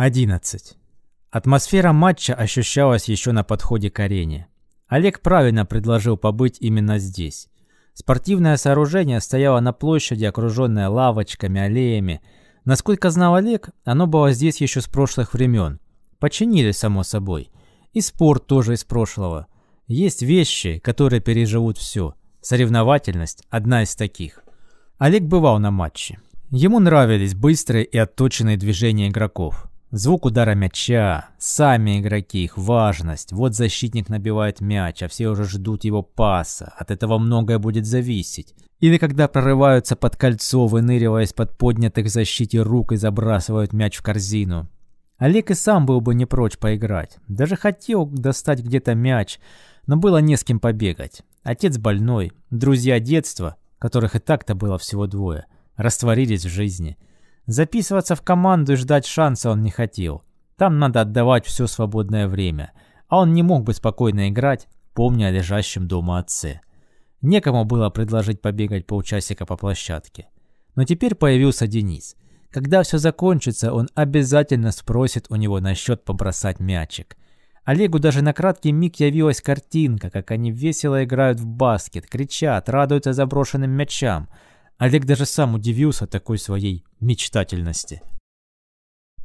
11. Атмосфера матча ощущалась еще на подходе к арене. Олег правильно предложил побыть именно здесь. Спортивное сооружение стояло на площади, окруженное лавочками, аллеями. Насколько знал Олег, оно было здесь еще с прошлых времен. Починили, само собой. И спорт тоже из прошлого. Есть вещи, которые переживут все. Соревновательность – одна из таких. Олег бывал на матче. Ему нравились быстрые и отточенные движения игроков. Звук удара мяча, сами игроки, их важность. Вот защитник набивает мяч, а все уже ждут его паса. От этого многое будет зависеть. Или когда прорываются под кольцо, выныриваясь под поднятых в защите рук и забрасывают мяч в корзину. Олег и сам был бы не прочь поиграть. Даже хотел достать где-то мяч, но было не с кем побегать. Отец больной, друзья детства, которых и так-то было всего двое, растворились в жизни – Записываться в команду и ждать шанса он не хотел. Там надо отдавать все свободное время. А он не мог бы спокойно играть, помня о лежащем дома отце. Некому было предложить побегать полчасика по площадке. Но теперь появился Денис. Когда все закончится, он обязательно спросит у него насчет побросать мячик. Олегу даже на краткий миг явилась картинка, как они весело играют в баскет, кричат, радуются заброшенным мячам – Олег даже сам удивился такой своей мечтательности.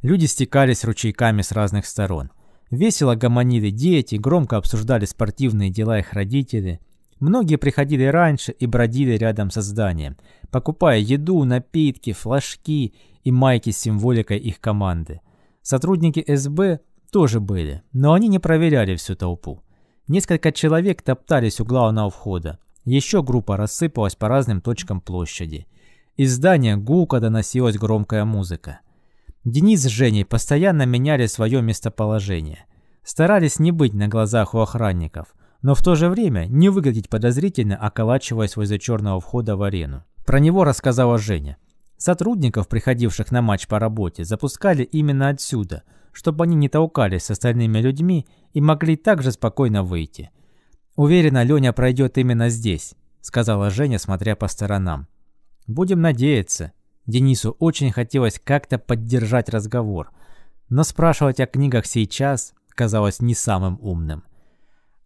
Люди стекались ручейками с разных сторон. Весело гомонили дети, громко обсуждали спортивные дела их родители. Многие приходили раньше и бродили рядом со зданием, покупая еду, напитки, флажки и майки с символикой их команды. Сотрудники СБ тоже были, но они не проверяли всю толпу. Несколько человек топтались у главного входа, еще группа рассыпалась по разным точкам площади. Из здания гулко доносилась громкая музыка. Денис с Женей постоянно меняли свое местоположение. Старались не быть на глазах у охранников, но в то же время не выглядеть подозрительно, околачиваясь возле черного входа в арену. Про него рассказала Женя. Сотрудников, приходивших на матч по работе, запускали именно отсюда, чтобы они не толкались с остальными людьми и могли также спокойно выйти – «Уверена, Леня пройдет именно здесь», — сказала Женя, смотря по сторонам. «Будем надеяться». Денису очень хотелось как-то поддержать разговор, но спрашивать о книгах сейчас казалось не самым умным.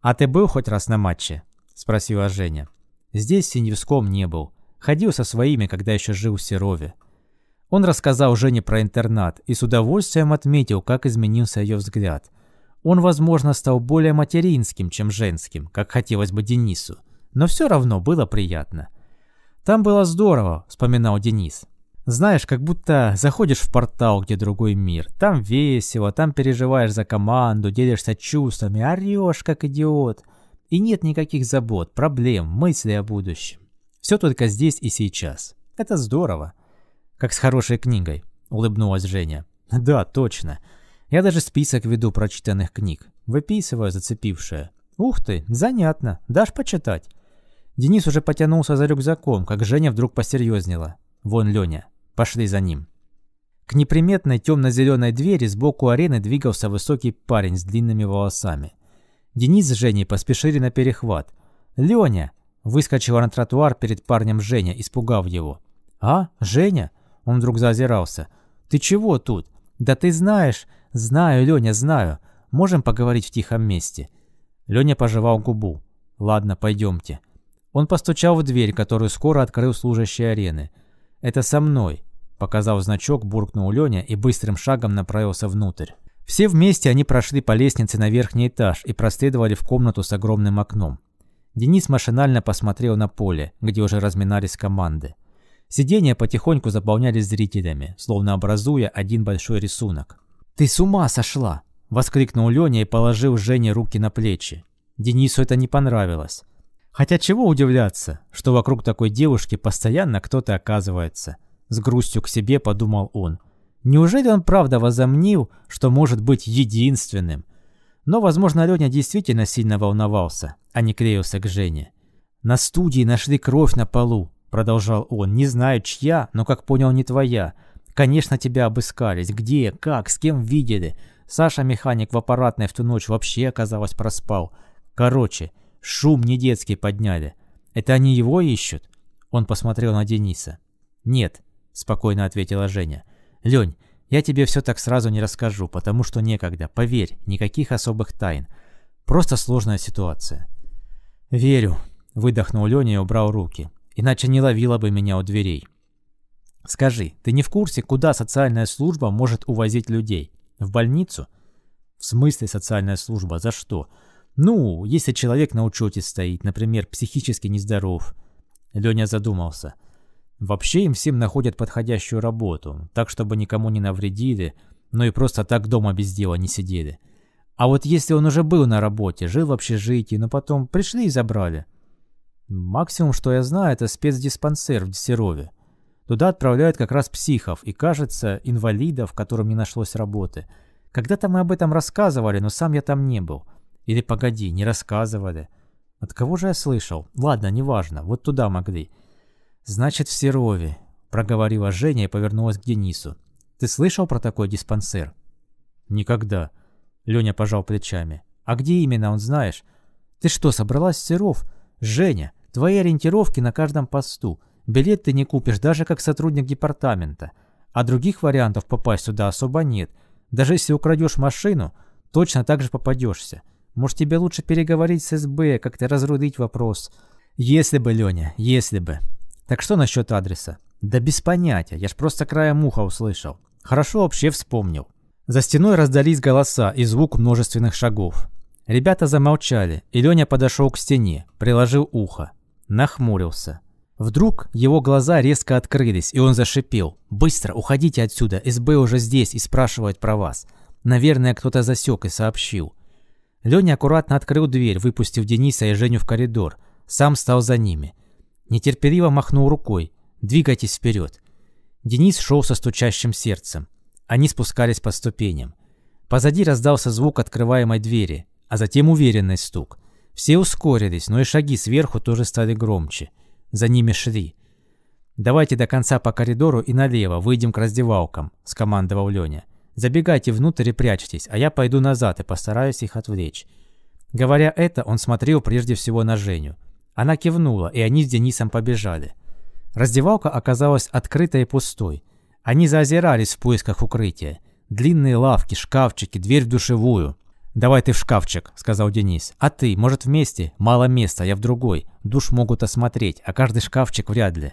«А ты был хоть раз на матче?» — спросила Женя. «Здесь Синевском не был. Ходил со своими, когда еще жил в Серове». Он рассказал Жене про интернат и с удовольствием отметил, как изменился ее взгляд — он, возможно, стал более материнским, чем женским, как хотелось бы Денису, но все равно было приятно. «Там было здорово», — вспоминал Денис. «Знаешь, как будто заходишь в портал, где другой мир. Там весело, там переживаешь за команду, делишься чувствами, орешь, как идиот. И нет никаких забот, проблем, мыслей о будущем. Все только здесь и сейчас. Это здорово». «Как с хорошей книгой», — улыбнулась Женя. «Да, точно. Я даже список веду прочитанных книг, выписываю зацепившее. Ух ты, занятно, дашь почитать. Денис уже потянулся за рюкзаком, как Женя вдруг посерьезнела. Вон Леня. Пошли за ним. К неприметной темно-зеленой двери сбоку арены двигался высокий парень с длинными волосами. Денис с Женей поспешили на перехват. «Леня!» – выскочила на тротуар перед парнем Женя, испугав его. «А, Женя?» – он вдруг зазирался. «Ты чего тут? Да ты знаешь, «Знаю, Леня, знаю. Можем поговорить в тихом месте?» Леня пожевал губу. «Ладно, пойдемте». Он постучал в дверь, которую скоро открыл служащий арены. «Это со мной», — показал значок, буркнул Леня и быстрым шагом направился внутрь. Все вместе они прошли по лестнице на верхний этаж и проследовали в комнату с огромным окном. Денис машинально посмотрел на поле, где уже разминались команды. Сидения потихоньку заполнялись зрителями, словно образуя один большой рисунок. «Ты с ума сошла!» – воскликнул Леня и положил Жене руки на плечи. Денису это не понравилось. Хотя чего удивляться, что вокруг такой девушки постоянно кто-то оказывается. С грустью к себе подумал он. Неужели он правда возомнил, что может быть единственным? Но, возможно, Леня действительно сильно волновался, а не клеился к Жене. «На студии нашли кровь на полу», — продолжал он. «Не знаю, чья, но, как понял, не твоя. Конечно, тебя обыскались. Где, как, с кем видели. Саша, механик в аппаратной в ту ночь, вообще, оказалось, проспал. Короче, шум не детский подняли. Это они его ищут? Он посмотрел на Дениса. Нет, спокойно ответила Женя. Лень, я тебе все так сразу не расскажу, потому что некогда. Поверь, никаких особых тайн. Просто сложная ситуация. Верю, выдохнул Леня и убрал руки. Иначе не ловила бы меня у дверей. Скажи, ты не в курсе, куда социальная служба может увозить людей? В больницу? В смысле социальная служба? За что? Ну, если человек на учете стоит, например, психически нездоров. Леня задумался. Вообще им всем находят подходящую работу, так, чтобы никому не навредили, но и просто так дома без дела не сидели. А вот если он уже был на работе, жил в общежитии, но потом пришли и забрали. Максимум, что я знаю, это спецдиспансер в Серове. Туда отправляют как раз психов и, кажется, инвалидов, которым не нашлось работы. Когда-то мы об этом рассказывали, но сам я там не был. Или погоди, не рассказывали. От кого же я слышал? Ладно, неважно, вот туда могли. Значит, в Серове, проговорила Женя и повернулась к Денису. Ты слышал про такой диспансер? Никогда. Леня пожал плечами. А где именно, он знаешь? Ты что, собралась в Серов? Женя, твои ориентировки на каждом посту. Билет ты не купишь даже как сотрудник департамента. А других вариантов попасть сюда особо нет. Даже если украдешь машину, точно так же попадешься. Может, тебе лучше переговорить с СБ, как-то разрудить вопрос. Если бы, Леня, если бы. Так что насчет адреса? Да без понятия, я ж просто краем уха услышал. Хорошо вообще вспомнил. За стеной раздались голоса и звук множественных шагов. Ребята замолчали, и Леня подошел к стене, приложил ухо. Нахмурился. Вдруг его глаза резко открылись, и он зашипел. «Быстро, уходите отсюда, СБ уже здесь и спрашивают про вас. Наверное, кто-то засек и сообщил». Леня аккуратно открыл дверь, выпустив Дениса и Женю в коридор. Сам стал за ними. Нетерпеливо махнул рукой. «Двигайтесь вперед». Денис шел со стучащим сердцем. Они спускались по ступеням. Позади раздался звук открываемой двери, а затем уверенный стук. Все ускорились, но и шаги сверху тоже стали громче. За ними Шри. «Давайте до конца по коридору и налево, выйдем к раздевалкам», – скомандовал Леня. «Забегайте внутрь и прячьтесь, а я пойду назад и постараюсь их отвлечь». Говоря это, он смотрел прежде всего на Женю. Она кивнула, и они с Денисом побежали. Раздевалка оказалась открытой и пустой. Они заозирались в поисках укрытия. Длинные лавки, шкафчики, дверь в душевую. «Давай ты в шкафчик», — сказал Денис. «А ты, может, вместе? Мало места, я в другой. Душ могут осмотреть, а каждый шкафчик вряд ли».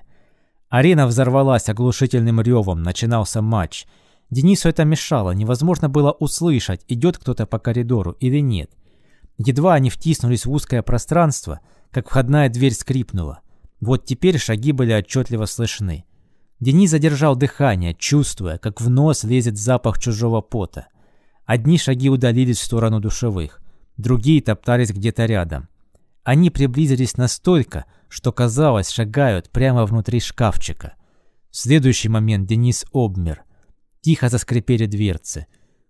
Арена взорвалась оглушительным ревом, начинался матч. Денису это мешало, невозможно было услышать, идет кто-то по коридору или нет. Едва они втиснулись в узкое пространство, как входная дверь скрипнула. Вот теперь шаги были отчетливо слышны. Денис задержал дыхание, чувствуя, как в нос лезет запах чужого пота. Одни шаги удалились в сторону душевых, другие топтались где-то рядом. Они приблизились настолько, что, казалось, шагают прямо внутри шкафчика. В следующий момент Денис обмер. Тихо заскрипели дверцы.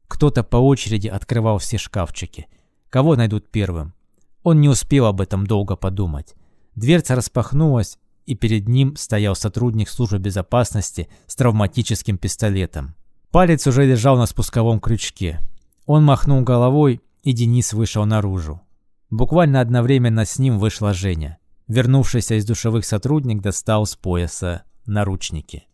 Кто-то по очереди открывал все шкафчики. Кого найдут первым? Он не успел об этом долго подумать. Дверца распахнулась, и перед ним стоял сотрудник службы безопасности с травматическим пистолетом. Палец уже лежал на спусковом крючке. Он махнул головой, и Денис вышел наружу. Буквально одновременно с ним вышла Женя. Вернувшийся из душевых сотрудник достал с пояса наручники.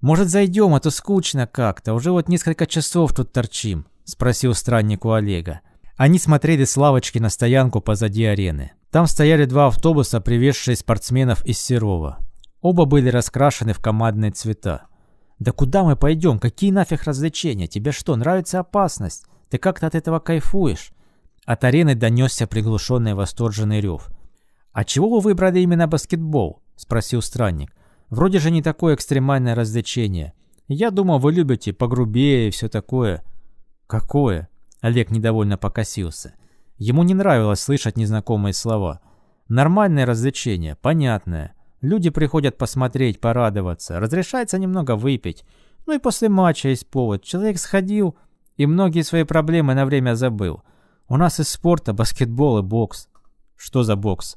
«Может, зайдем, а то скучно как-то. Уже вот несколько часов тут торчим», – спросил страннику Олега. Они смотрели с лавочки на стоянку позади арены. Там стояли два автобуса, привезшие спортсменов из Серова. Оба были раскрашены в командные цвета. «Да куда мы пойдем? Какие нафиг развлечения? Тебе что, нравится опасность? Ты как-то от этого кайфуешь?» От арены донесся приглушенный восторженный рев. «А чего вы выбрали именно баскетбол?» – спросил странник. «Вроде же не такое экстремальное развлечение. Я думал, вы любите погрубее и все такое». «Какое?» – Олег недовольно покосился. Ему не нравилось слышать незнакомые слова. «Нормальное развлечение, понятное. Люди приходят посмотреть, порадоваться, разрешается немного выпить. Ну и после матча есть повод. Человек сходил и многие свои проблемы на время забыл. У нас из спорта баскетбол и бокс. Что за бокс?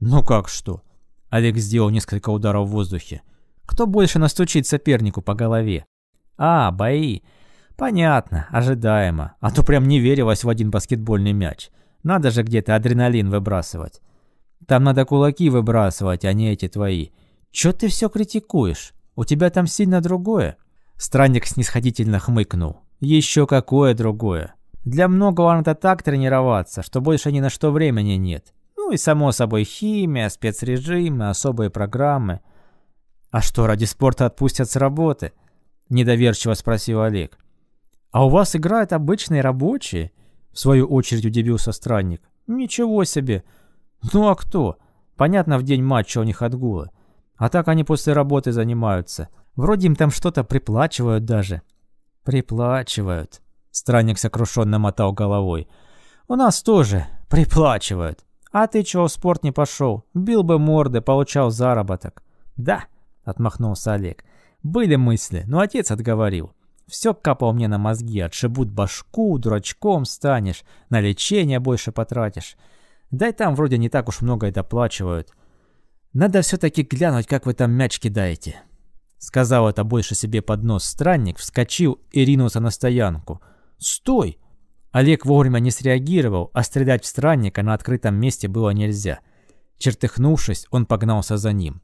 Ну как что? Олег сделал несколько ударов в воздухе. Кто больше настучит сопернику по голове? А, бои. Понятно, ожидаемо. А то прям не верилось в один баскетбольный мяч. Надо же где-то адреналин выбрасывать. Там надо кулаки выбрасывать, а не эти твои. Чё ты всё критикуешь? У тебя там сильно другое». Странник снисходительно хмыкнул. Ещё какое другое. Для многого надо так тренироваться, что больше ни на что времени нет. Ну и само собой химия, спецрежимы, особые программы. А что, ради спорта отпустят с работы? Недоверчиво спросил Олег. А у вас играют обычные рабочие? В свою очередь удивился странник. Ничего себе. Ну а кто? Понятно, в день матча у них отгулы. А так они после работы занимаются. Вроде им там что-то приплачивают даже. Приплачивают. Странник сокрушенно мотал головой. У нас тоже приплачивают. А ты чего в спорт не пошел? Бил бы морды, получал заработок. Да, отмахнулся Олег. Были мысли, но отец отговорил. Все капал мне на мозги, отшибут башку, дурачком станешь, на лечение больше потратишь. Да и там вроде не так уж много и доплачивают. Надо все-таки глянуть, как вы там мяч кидаете. Сказал это больше себе под нос странник, вскочил и ринулся на стоянку. «Стой!» Олег вовремя не среагировал, а стрелять в странника на открытом месте было нельзя. Чертыхнувшись, он погнался за ним.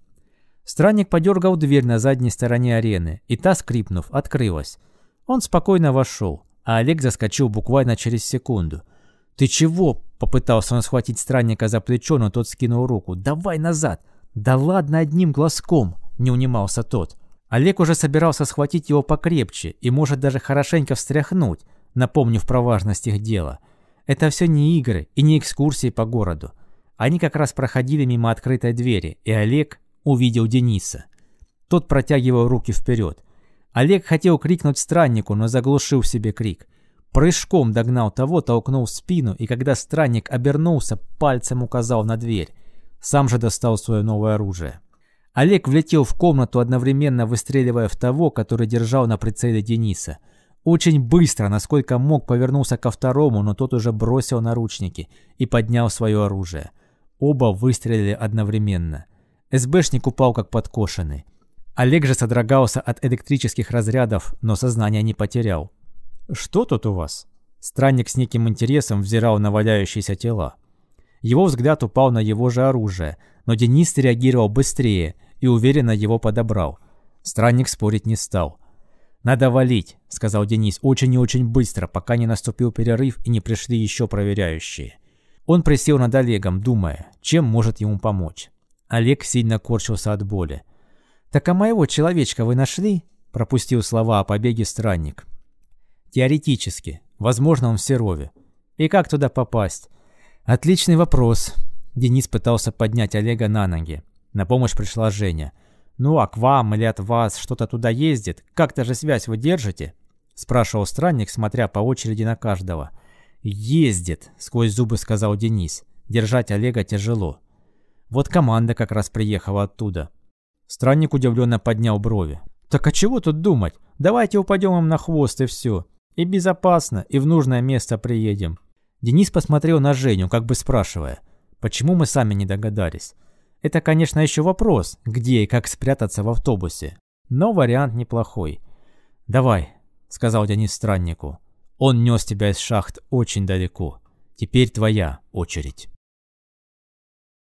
Странник подергал дверь на задней стороне арены, и та, скрипнув, открылась. Он спокойно вошел, а Олег заскочил буквально через секунду. «Ты чего? Попытался он схватить странника за плечо, но тот скинул руку. «Давай назад!» «Да ладно одним глазком!» – не унимался тот. Олег уже собирался схватить его покрепче и, может, даже хорошенько встряхнуть, напомнив про важность их дела. Это все не игры и не экскурсии по городу. Они как раз проходили мимо открытой двери, и Олег увидел Дениса. Тот протягивал руки вперед. Олег хотел крикнуть страннику, но заглушил себе крик. Прыжком догнал того, толкнул в спину, и когда странник обернулся, пальцем указал на дверь. Сам же достал свое новое оружие. Олег влетел в комнату, одновременно выстреливая в того, который держал на прицеле Дениса. Очень быстро, насколько мог, повернулся ко второму, но тот уже бросил наручники и поднял свое оружие. Оба выстрелили одновременно. СБшник упал как подкошенный. Олег же содрогался от электрических разрядов, но сознание не потерял. «Что тут у вас?» Странник с неким интересом взирал на валяющиеся тела. Его взгляд упал на его же оружие, но Денис реагировал быстрее и уверенно его подобрал. Странник спорить не стал. «Надо валить», — сказал Денис, очень и очень быстро, пока не наступил перерыв и не пришли еще проверяющие. Он присел над Олегом, думая, чем может ему помочь. Олег сильно корчился от боли. «Так а моего человечка вы нашли?» — пропустил слова о побеге странник. Теоретически. Возможно, он в Серове. И как туда попасть? Отличный вопрос. Денис пытался поднять Олега на ноги. На помощь пришла Женя. «Ну, а к вам или от вас что-то туда ездит? Как-то же связь вы держите?» Спрашивал странник, смотря по очереди на каждого. «Ездит», — сквозь зубы сказал Денис. Держать Олега тяжело. Вот команда как раз приехала оттуда. Странник удивленно поднял брови. «Так а чего тут думать? Давайте упадем им на хвост и все. И безопасно, и в нужное место приедем. Денис посмотрел на Женю, как бы спрашивая, почему мы сами не догадались. Это, конечно, еще вопрос, где и как спрятаться в автобусе. Но вариант неплохой. «Давай», — сказал Денис страннику. «Он нес тебя из шахт очень далеко. Теперь твоя очередь».